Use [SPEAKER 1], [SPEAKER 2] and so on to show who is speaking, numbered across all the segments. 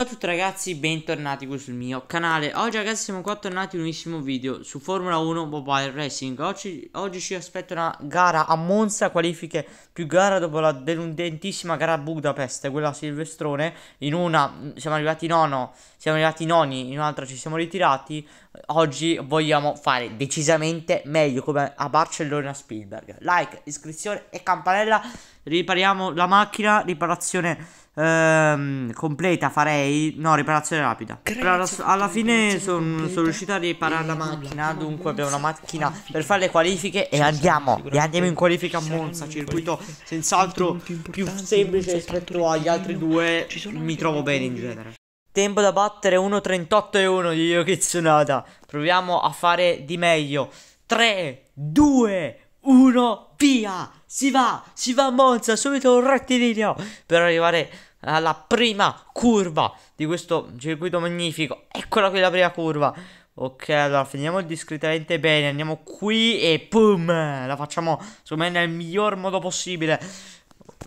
[SPEAKER 1] Ciao a tutti ragazzi, bentornati qui sul mio canale Oggi ragazzi siamo qua tornati in un nuovissimo video su Formula 1 Mobile Racing Oggi, oggi ci aspetta una gara a Monza, qualifiche più gara dopo la deludentissima gara a Budapest Quella a Silvestrone, in una mm, siamo arrivati nono, siamo arrivati noni, in un'altra ci siamo ritirati Oggi vogliamo fare decisamente meglio come a Barcellona Spielberg Like, iscrizione e campanella, ripariamo la macchina, riparazione ehm, completa farei. No, riparazione rapida. Alla, alla, fine sono son riuscito a riparare eh, la macchina. Dunque abbiamo la macchina per fare le qualifiche. E andiamo. E andiamo in qualifica a Monza. Circuito senz'altro più semplice rispetto agli altri due. Mi trovo bene in genere. Tempo da battere 1.38 e 1 di Yoki Tsunada. Proviamo a fare di meglio. 3, 2, uno, via! Si va, si va a Monza, subito un rettilineo per arrivare alla prima curva di questo circuito magnifico. Eccola qui la prima curva. Ok, allora finiamo discretamente bene, andiamo qui e boom, la facciamo secondo me nel miglior modo possibile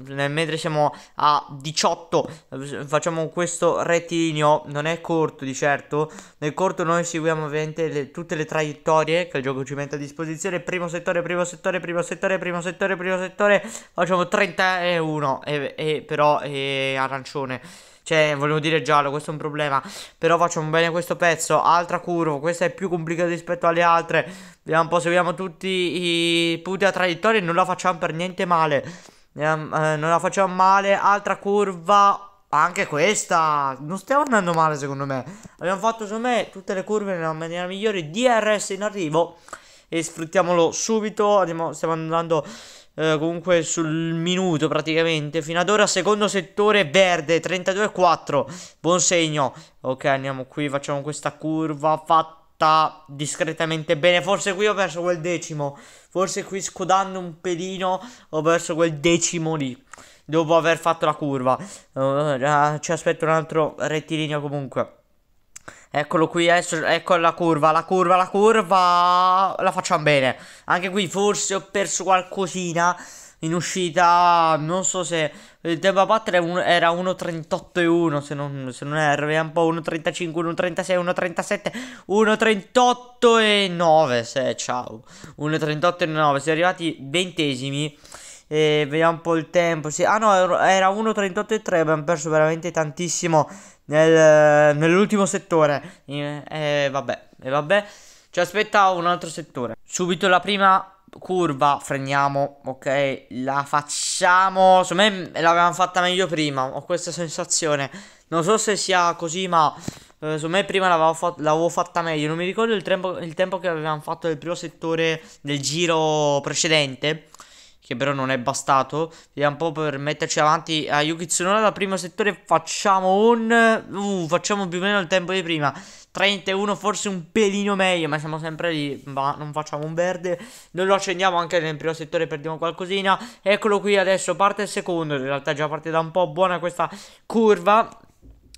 [SPEAKER 1] mentre siamo a 18 facciamo questo rettilineo non è corto di certo nel corto noi seguiamo ovviamente le, tutte le traiettorie che il gioco ci mette a disposizione primo settore primo settore primo settore primo settore primo settore facciamo 31 e, e però è arancione cioè, volevo dire giallo, questo è un problema. Però facciamo bene questo pezzo. Altra curva, questa è più complicata rispetto alle altre. Vediamo un po', seguiamo tutti i punti a traiettoria e non la facciamo per niente male. Eh, eh, non la facciamo male. Altra curva. Anche questa. Non stiamo andando male secondo me. Abbiamo fatto secondo me tutte le curve nella maniera migliore. DRS in arrivo. E sfruttiamolo subito. Andiamo, stiamo andando... Eh, comunque sul minuto praticamente fino ad ora secondo settore verde 32.4 buon segno ok andiamo qui facciamo questa curva fatta sta discretamente bene. Forse qui ho perso quel decimo. Forse qui scodando un pelino ho perso quel decimo lì. Dopo aver fatto la curva. Uh, ci aspetto un altro rettilineo comunque. Eccolo qui, adesso, ecco la curva, la curva, la curva, la facciamo bene. Anche qui forse ho perso qualcosina, in uscita, non so se il tempo a battere era 1.38.1 se non, se non erro, era un po' 1.35, 1.36, 1.37, 1.38.9 se ciao, 1.38.9, è arrivati ventesimi. E vediamo un po' il tempo. Sì, ah no, er, era 1.38.3. Abbiamo perso veramente tantissimo nel, nell'ultimo settore. E, eh, e eh, vabbè, e vabbè. Ci aspetta un altro settore. Subito la prima curva, freniamo, ok? La facciamo. Secondo me l'avevamo fatta meglio prima. Ho questa sensazione. Non so se sia così, ma eh, secondo me prima l'avevo, fa fatta meglio. Non mi ricordo il tempo, il tempo che avevamo fatto nel primo settore del giro precedente che però non è bastato. Vediamo un po' per metterci avanti a eh, Yuki Tsunoda dal primo settore. Facciamo un... Uh, facciamo più o meno il tempo di prima. 31 forse un pelino meglio, ma siamo sempre lì, ma non facciamo un verde. Non lo accendiamo anche nel primo settore, perdiamo qualcosina. Eccolo qui adesso, parte il secondo. In realtà già parte da un po' buona questa curva.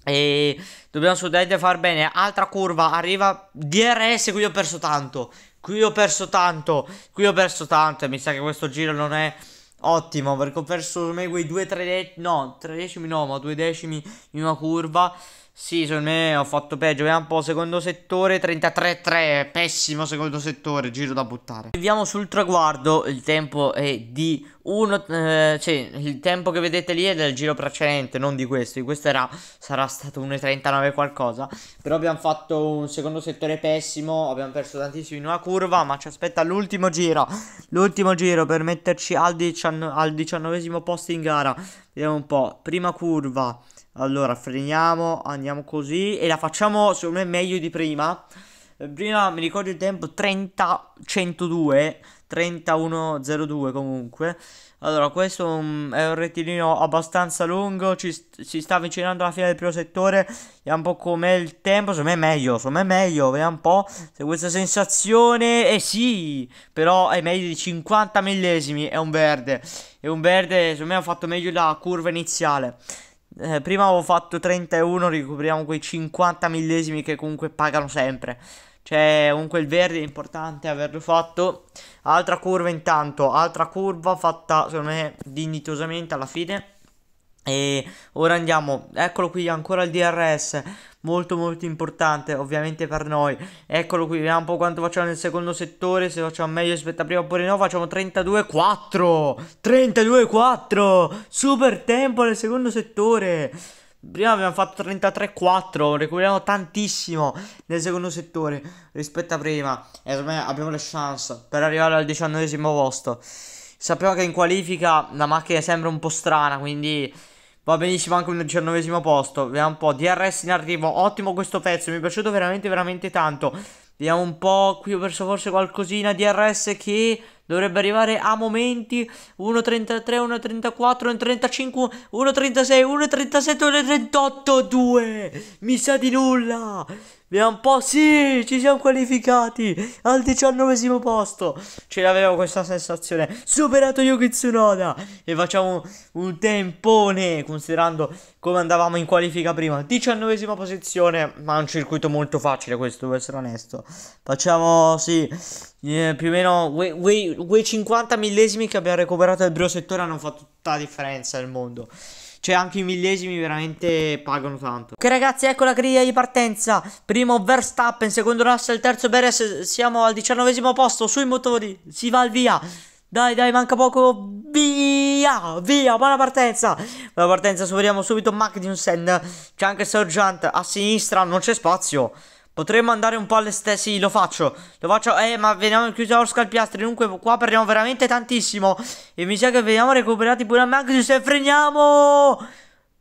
[SPEAKER 1] E dobbiamo assolutamente far bene. Altra curva, arriva DRS, qui ho perso tanto. Qui ho perso tanto, qui ho perso tanto e mi sa che questo giro non è ottimo perché ho perso ormai quei due, tre, no, tre decimi no, ma due decimi in una curva sì, secondo me ho fatto peggio. Vediamo un po'. Secondo settore 33-3. Pessimo secondo settore. Giro da buttare. Arriviamo sul traguardo. Il tempo è di 1. Eh, cioè, il tempo che vedete lì è del giro precedente, non di questo. Di questo era, sarà stato 1,39 qualcosa. Però abbiamo fatto un secondo settore pessimo. Abbiamo perso tantissimo in una curva. Ma ci aspetta l'ultimo giro. L'ultimo giro per metterci al, dician- al diciannovesimo posto in gara. Vediamo un po'. Prima curva. Allora, freniamo, andiamo così e la facciamo secondo me meglio di prima. Eh, prima mi ricordo il tempo 30-102, 31 comunque. Allora, questo mm, è un rettilineo abbastanza lungo, ci, si sta avvicinando alla fine del primo settore. Vediamo un po' com'è il tempo, secondo me è meglio, secondo me è meglio, vediamo un po' se questa sensazione... Eh sì, però è meglio di 50 millesimi, è un verde. È un verde, secondo me ha fatto meglio la curva iniziale eh, prima avevo fatto 31, recuperiamo quei 50 millesimi che comunque pagano sempre. Cioè, comunque il verde è importante averlo fatto. Altra curva intanto, altra curva fatta secondo me dignitosamente alla fine. E ora andiamo, eccolo qui ancora il DRS molto molto importante ovviamente per noi eccolo qui vediamo un po' quanto facciamo nel secondo settore se facciamo meglio aspetta a prima oppure no facciamo 32-4 32-4 super tempo nel secondo settore Prima abbiamo fatto 33-4, recuperiamo tantissimo nel secondo settore rispetto a prima. E abbiamo le chance per arrivare al diciannovesimo posto. Sappiamo che in qualifica la macchina sembra un po' strana, quindi Va benissimo anche un diciannovesimo posto. Vediamo un po'. DRS in arrivo. Ottimo questo pezzo. Mi è piaciuto veramente, veramente tanto. Vediamo un po'. Qui ho perso forse qualcosina. DRS che dovrebbe arrivare a momenti 1.33, 1.34, 1.35, 1.36, 1.37, 1.38, 2. Mi sa di nulla. Vediamo un po'. Sì, ci siamo qualificati al diciannovesimo posto. Ce l'avevo questa sensazione. Superato Yuki Tsunoda. E facciamo un tempone, considerando come andavamo in qualifica prima. Diciannovesima posizione, ma un circuito molto facile questo, devo essere onesto. Facciamo, sì, eh, più o meno quei 50 millesimi che abbiamo recuperato dal primo settore hanno fatto tutta la differenza nel mondo. Cioè anche i millesimi veramente pagano tanto Ok ragazzi ecco la griglia di partenza Primo Verstappen, secondo Russell, terzo Beres Siamo al diciannovesimo posto sui motori Si va al via dai, dai, manca poco. Via, via, buona partenza. Buona partenza, superiamo subito Magnussen. C'è anche Sergeant a sinistra, non c'è spazio. Potremmo andare un po' alle stesse. Sì, lo faccio. Lo faccio. Eh, ma veniamo chiusi a Orso piastri. Dunque, qua perdiamo veramente tantissimo. E mi sa che veniamo recuperati pure a Max. Se freniamo.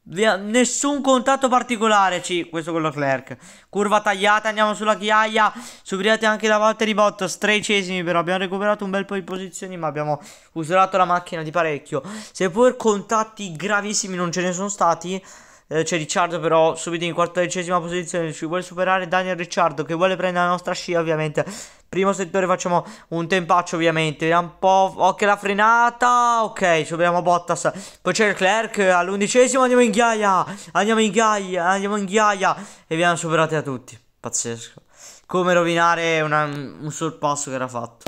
[SPEAKER 1] Via, nessun contatto particolare. Sì, questo con la Clerk. Curva tagliata. Andiamo sulla ghiaia. Superiate anche la volta di botto. Tredicesimi, però. Abbiamo recuperato un bel po' di posizioni. Ma abbiamo usurato la macchina di parecchio. Seppur contatti gravissimi non ce ne sono stati. Eh, c'è Ricciardo però subito in quattordicesima posizione ci vuole superare Daniel Ricciardo che vuole prendere la nostra scia ovviamente primo settore facciamo un tempaccio ovviamente vediamo un po' ok la frenata ok superiamo Bottas poi c'è Clerk all'undicesimo andiamo in ghiaia andiamo in ghiaia andiamo in ghiaia e abbiamo superati a tutti pazzesco come rovinare una, un sorpasso che era fatto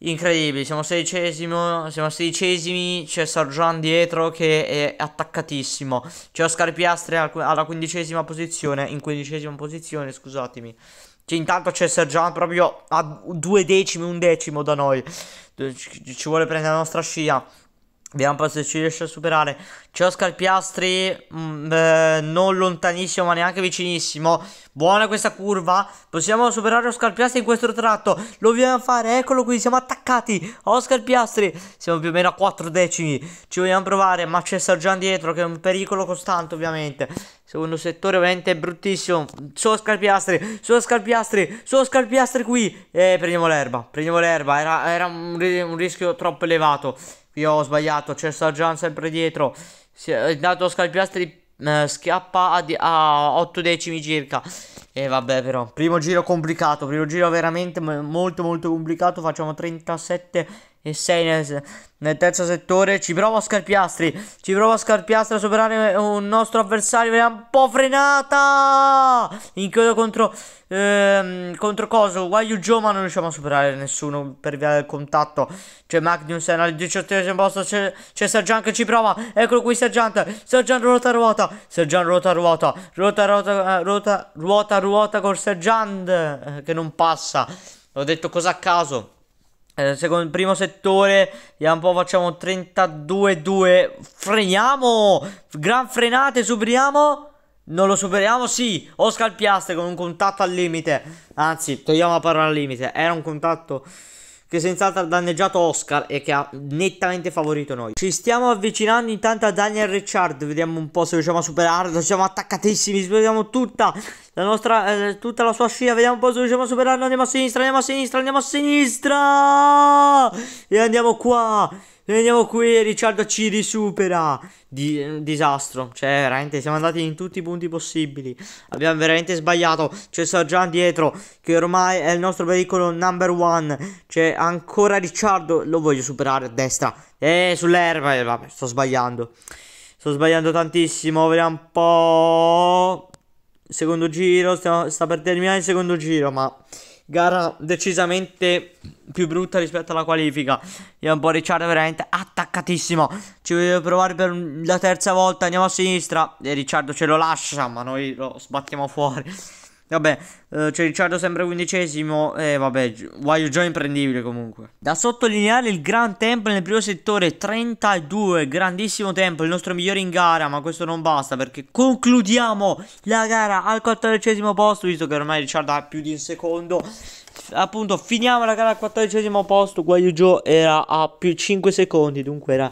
[SPEAKER 1] Incredibile, siamo sedicesimo, siamo sedicesimi, c'è Sargian dietro che è attaccatissimo. C'è Oscar Piastri alla quindicesima posizione, in quindicesima posizione, scusatemi. Cioè, intanto c'è Sargian proprio a due decimi, un decimo da noi. Ci vuole prendere la nostra scia. Vediamo un po' se ci riesce a superare. C'è Oscar Piastri, mh, mm, eh, non lontanissimo ma neanche vicinissimo. Buona questa curva. Possiamo superare Oscar Piastri in questo tratto. Lo vogliamo fare, eccolo qui, siamo attaccati. Oscar Piastri, siamo più o meno a 4 decimi. Ci vogliamo provare, ma c'è Sargian dietro che è un pericolo costante ovviamente. Secondo settore ovviamente è bruttissimo. Su Oscar Piastri, su Oscar Piastri, su Oscar Piastri qui. E eh, prendiamo l'erba, prendiamo l'erba. Era, era un, un rischio troppo elevato. Io ho sbagliato, c'è Sarjan sempre dietro. Si è dato Scalpiastri eh, schiappa a, a 8 decimi circa. E vabbè però, primo giro complicato, primo giro veramente molto molto complicato, facciamo 37 e 6 nel, nel, terzo settore. Ci prova Scarpiastri, ci prova Scarpiastri a superare un nostro avversario. È un po' frenata. Inchiodo contro, ehm, contro Coso. Guayu Joe, ma non riusciamo a superare nessuno per via del contatto. C'è Magnussen al diciottesimo posto. C'è, c'è Sergian che ci prova. Eccolo qui Sergiante. Sergian ruota ruota. Sergian ruota ruota. Ruota ruota eh, ruota ruota, ruota col Sergiant eh, che non passa. L'ho detto cosa a caso. Eh, secondo, primo settore, vediamo un po', facciamo 32-2, freniamo, gran frenate, superiamo, non lo superiamo, sì, ho scalpiaste con un contatto al limite, anzi, togliamo la parola al limite, era un contatto che senz'altro ha danneggiato Oscar e che ha nettamente favorito noi. Ci stiamo avvicinando intanto a Daniel Richard, vediamo un po' se riusciamo a superarlo, siamo attaccatissimi, superiamo tutta la nostra, eh, tutta la sua scia, vediamo un po' se riusciamo a superarlo, andiamo a sinistra, andiamo a sinistra, andiamo a sinistra e andiamo qua. Ne vediamo qui, Ricciardo ci risupera. Di, disastro. Cioè, veramente, siamo andati in tutti i punti possibili. Abbiamo veramente sbagliato. C'è Sargian dietro, che ormai è il nostro pericolo number one. C'è ancora Ricciardo, lo voglio superare a destra. E eh, sull'erba, eh, vabbè, sto sbagliando. Sto sbagliando tantissimo, vediamo un po'... Secondo giro, sta, sta per terminare il secondo giro, ma gara decisamente più brutta rispetto alla qualifica. Io un po' Ricciardo veramente attaccatissimo. Ci voglio provare per la terza volta. Andiamo a sinistra. E Ricciardo ce lo lascia, ma noi lo sbattiamo fuori. Vabbè, eh, c'è Ricciardo sempre quindicesimo e eh, vabbè, guaio già imprendibile comunque. Da sottolineare il gran tempo nel primo settore, 32, grandissimo tempo, il nostro migliore in gara, ma questo non basta perché concludiamo la gara al quattordicesimo posto, visto che ormai Ricciardo ha più di un secondo appunto finiamo la gara al quattordicesimo posto Guaio Joe era a più 5 secondi dunque era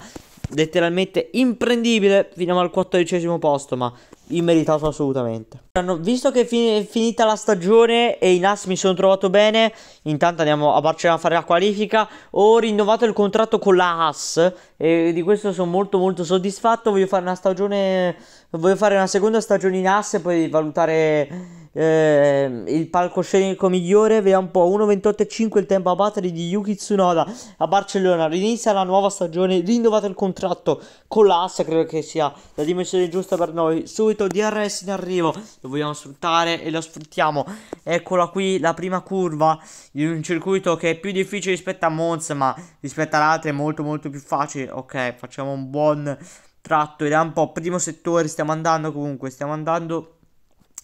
[SPEAKER 1] letteralmente imprendibile fino al quattordicesimo posto, ma immeritato assolutamente. Hanno visto che è finita la stagione e i Nas mi sono trovato bene, intanto andiamo a Barcellona a fare la qualifica, ho rinnovato il contratto con la Haas e di questo sono molto molto soddisfatto, voglio fare una stagione, voglio fare una seconda stagione in Haas e poi valutare eh, il palcoscenico migliore, vediamo un po' 1.28.5 il tempo a battere di Yuki Tsunoda a Barcellona, rinizia la nuova stagione, rinnovato il contratto con l'Asse, credo che sia la dimensione giusta per noi, subito DRS in arrivo, lo vogliamo sfruttare e lo sfruttiamo, eccola qui la prima curva in un circuito che è più difficile rispetto a Monza, ma rispetto ad altre è molto molto più facile, ok facciamo un buon tratto, ed è un po', primo settore, stiamo andando comunque, stiamo andando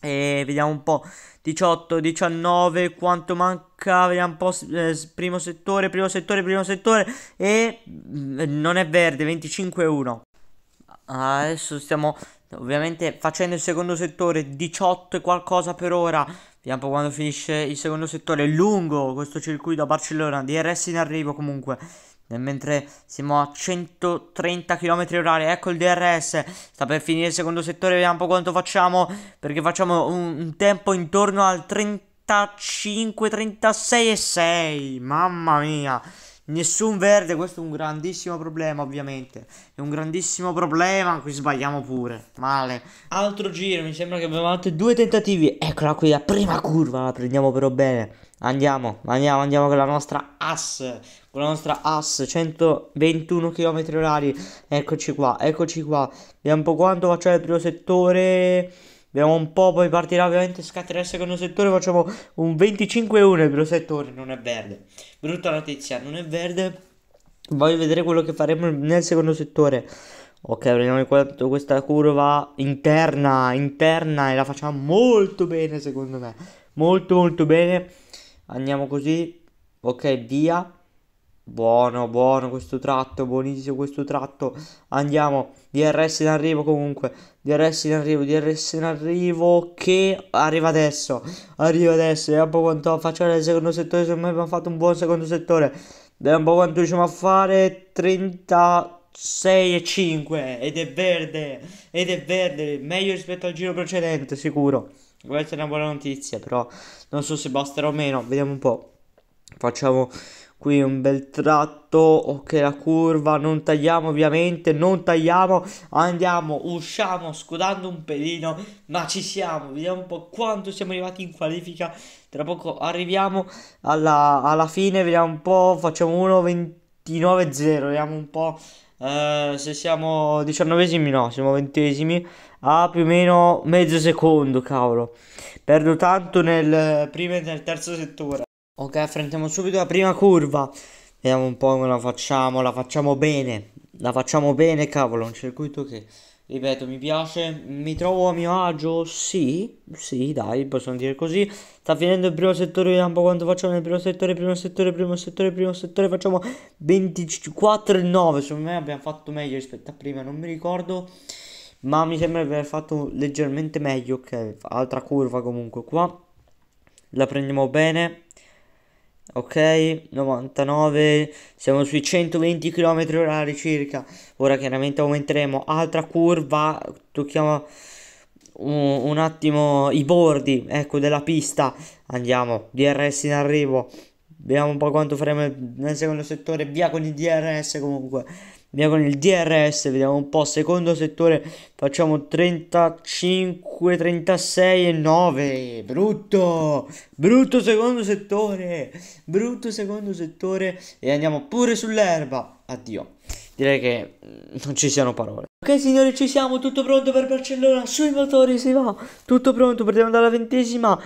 [SPEAKER 1] e vediamo un po'. 18, 19, quanto manca? Vediamo un po'. Eh, primo settore, primo settore, primo settore. E mm, eh, non è verde, 25-1. Adesso stiamo ovviamente facendo il secondo settore, 18 e qualcosa per ora. Vediamo un po' quando finisce il secondo settore. Lungo questo circuito a Barcellona, DRS in arrivo comunque mentre siamo a 130 km orari ecco il DRS sta per finire il secondo settore vediamo un po' quanto facciamo perché facciamo un, un tempo intorno al 35 36 e 6 mamma mia Nessun verde, questo è un grandissimo problema ovviamente È un grandissimo problema, qui sbagliamo pure Male Altro giro, mi sembra che abbiamo fatto due tentativi Eccola qui, la prima curva, la prendiamo però bene Andiamo, andiamo, andiamo con la nostra ass Con la nostra ass, 121 km orari Eccoci qua, eccoci qua Vediamo un po' quanto facciamo il primo settore Abbiamo un po', poi partirà ovviamente, scatterà il secondo settore, facciamo un 25-1, il primo settore non è verde. Brutta notizia, non è verde. Voglio vedere quello che faremo nel secondo settore. Ok, prendiamo questa curva interna, interna e la facciamo molto bene secondo me. Molto molto bene. Andiamo così. Ok, via. Buono, buono questo tratto, buonissimo questo tratto. Andiamo, DRS in arrivo comunque, DRS in arrivo, DRS in arrivo che arriva adesso, arriva adesso. Vediamo un po' quanto facciamo nel secondo settore, secondo me abbiamo fatto un buon secondo settore. Vediamo un po' quanto riusciamo a fare, 36,5 ed è verde, ed è verde, meglio rispetto al giro precedente sicuro. Questa è una buona notizia, però non so se basterà o meno, vediamo un po'. Facciamo qui un bel tratto ok la curva non tagliamo ovviamente non tagliamo andiamo usciamo scudando un pelino ma ci siamo vediamo un po' quanto siamo arrivati in qualifica tra poco arriviamo alla, alla fine vediamo un po' facciamo 1.29.0 vediamo un po' eh, se siamo diciannovesimi no siamo ventesimi a più o meno mezzo secondo cavolo perdo tanto nel primo e nel terzo settore Ok, affrontiamo subito la prima curva. Vediamo un po' come la facciamo, la facciamo bene. La facciamo bene, cavolo, un circuito che, ripeto, mi piace. Mi trovo a mio agio? Sì, sì, dai, possiamo dire così. Sta finendo il primo settore, vediamo quanto facciamo nel primo settore, primo settore, primo settore, primo settore. Facciamo 24,9. Secondo me abbiamo fatto meglio rispetto a prima, non mi ricordo. Ma mi sembra di aver fatto leggermente meglio. Ok, altra curva comunque qua. La prendiamo bene ok 99 siamo sui 120 km orari circa ora chiaramente aumenteremo altra curva tocchiamo un, un attimo i bordi ecco della pista andiamo DRS in arrivo vediamo un po' quanto faremo nel secondo settore via con il DRS comunque Andiamo con il DRS, vediamo un po', secondo settore facciamo 35, 36 e 9, brutto, brutto secondo settore, brutto secondo settore e andiamo pure sull'erba, addio, direi che mm, non ci siano parole. Ok signori ci siamo, tutto pronto per Barcellona, sui motori si va, tutto pronto, partiamo dalla ventesima,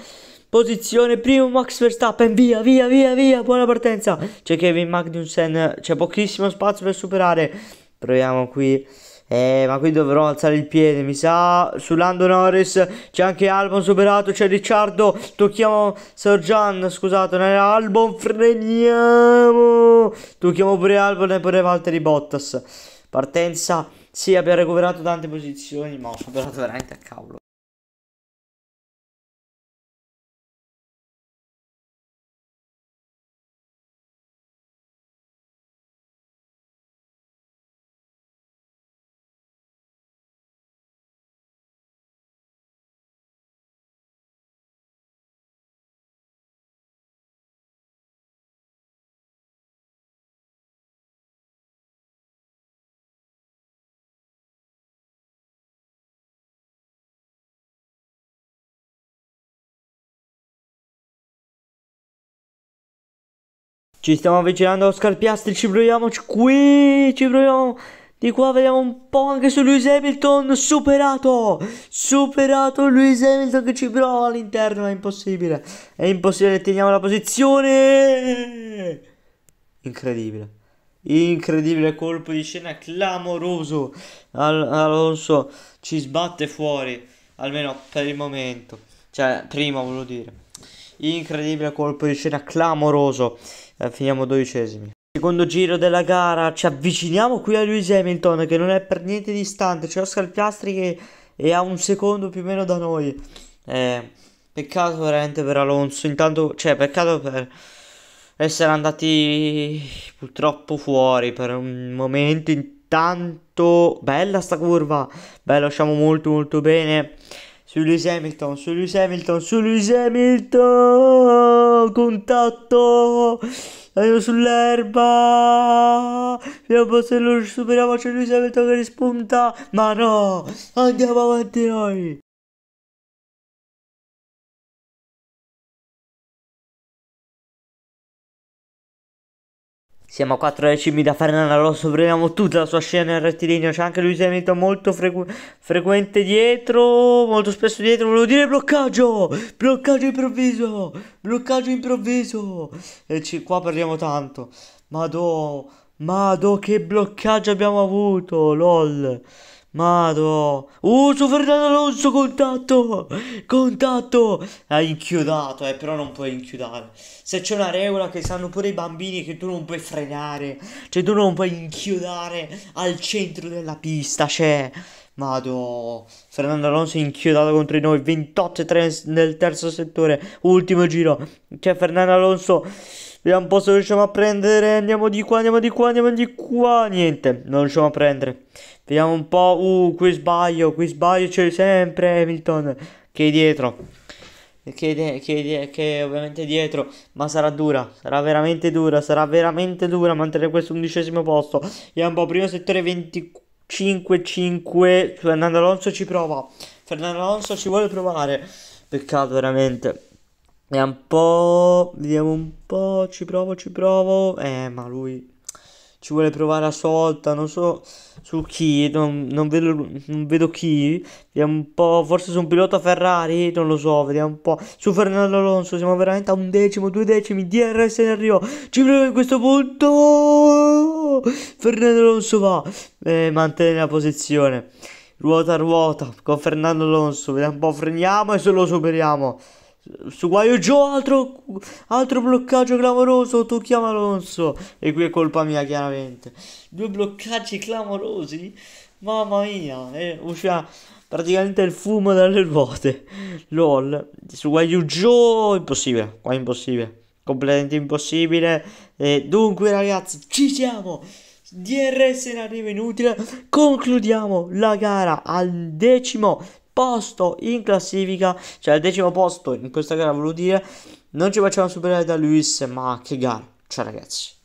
[SPEAKER 1] Posizione primo Max Verstappen, via, via, via, via, buona partenza. Eh? C'è Kevin Magnussen, c'è pochissimo spazio per superare. Proviamo qui. Eh, ma qui dovrò alzare il piede, mi sa. Su Lando Norris c'è anche Albon superato, c'è Ricciardo. Tocchiamo Sorgian, scusate, non era Albon, freniamo. Tocchiamo pure Albon e pure Valtteri Bottas. Partenza, sì, abbiamo recuperato tante posizioni, ma ho superato veramente a cavolo. Ci stiamo avvicinando allo scalpiastri, ci proviamo qui, ci proviamo di qua, vediamo un po' anche su Lewis Hamilton, superato, superato Lewis Hamilton che ci prova all'interno, è impossibile, è impossibile, teniamo la posizione, incredibile. Incredibile colpo di scena clamoroso. Alonso ci sbatte fuori, almeno per il momento. Cioè, prima volevo dire. Incredibile colpo di scena clamoroso eh, finiamo dodicesimi. Secondo giro della gara, ci avviciniamo qui a Lewis Hamilton che non è per niente distante, c'è Oscar Piastri che è a un secondo più o meno da noi. Eh, peccato veramente per Alonso, intanto, cioè peccato per essere andati purtroppo fuori per un momento intanto bella sta curva beh lasciamo molto molto bene su Lewis Hamilton, su Lewis Hamilton, su Lewis Hamilton, contatto, andiamo sull'erba, abbiamo passato lo superiamo, c'è Lewis Hamilton che rispunta, ma no, andiamo avanti noi. Siamo a 4 decimi da Fernanda, lo prendiamo tutta la sua scena nel rettilineo. C'è anche lui l'usamento molto frequ frequente dietro, molto spesso dietro. Volevo dire bloccaggio, bloccaggio improvviso, bloccaggio improvviso. E qua perdiamo tanto. Madò, madò che bloccaggio abbiamo avuto, lol. Mado. Oh, c'ho Fernando Alonso, contatto. Contatto. ha inchiodato, eh, però non puoi inchiodare. Se c'è una regola che sanno pure i bambini che tu non puoi frenare. Cioè, tu non puoi inchiodare al centro della pista, cioè... Mado. Fernando Alonso inchiodato contro di noi. 28 3 nel terzo settore. Ultimo giro. Cioè, Fernando Alonso... Vediamo un po' se riusciamo a prendere. Andiamo di qua, andiamo di qua, andiamo di qua. Niente, non riusciamo a prendere. Vediamo un po'. Uh, qui sbaglio, qui sbaglio c'è sempre Hamilton. Che è dietro. Che, de- che, de- che è ovviamente dietro. Ma sarà dura, sarà veramente dura, sarà veramente dura mantenere questo undicesimo posto. Vediamo un po', primo settore 25-5. Fernando Alonso ci prova. Fernando Alonso ci vuole provare. Peccato veramente. È un po'... Vediamo un po'. Ci provo, ci provo. Eh, ma lui ci vuole provare a sua volta. Non so su chi. Non, non, vedo, non vedo chi. Vediamo un po'. Forse su un pilota Ferrari. Non lo so. Vediamo un po'. Su Fernando Alonso. Siamo veramente a un decimo, due decimi. DRS in arrivo. Ci provo in questo punto. Fernando Alonso va. Eh, mantiene la posizione. Ruota, ruota. Con Fernando Alonso. Vediamo un po'. Freniamo e se lo superiamo su Suguaioggio altro, altro bloccaggio clamoroso, tu chiama Alonso. E qui è colpa mia chiaramente. Due bloccaggi clamorosi? Mamma mia, eh, usciva praticamente il fumo dalle ruote. LOL. Joe impossibile, qua è impossibile. Completamente impossibile. E dunque ragazzi, ci siamo. DRS in arrivo inutile. Concludiamo la gara al decimo posto in classifica, cioè al decimo posto in questa gara, volevo dire, non ci facciamo superare da Luis, ma che gara, ciao ragazzi.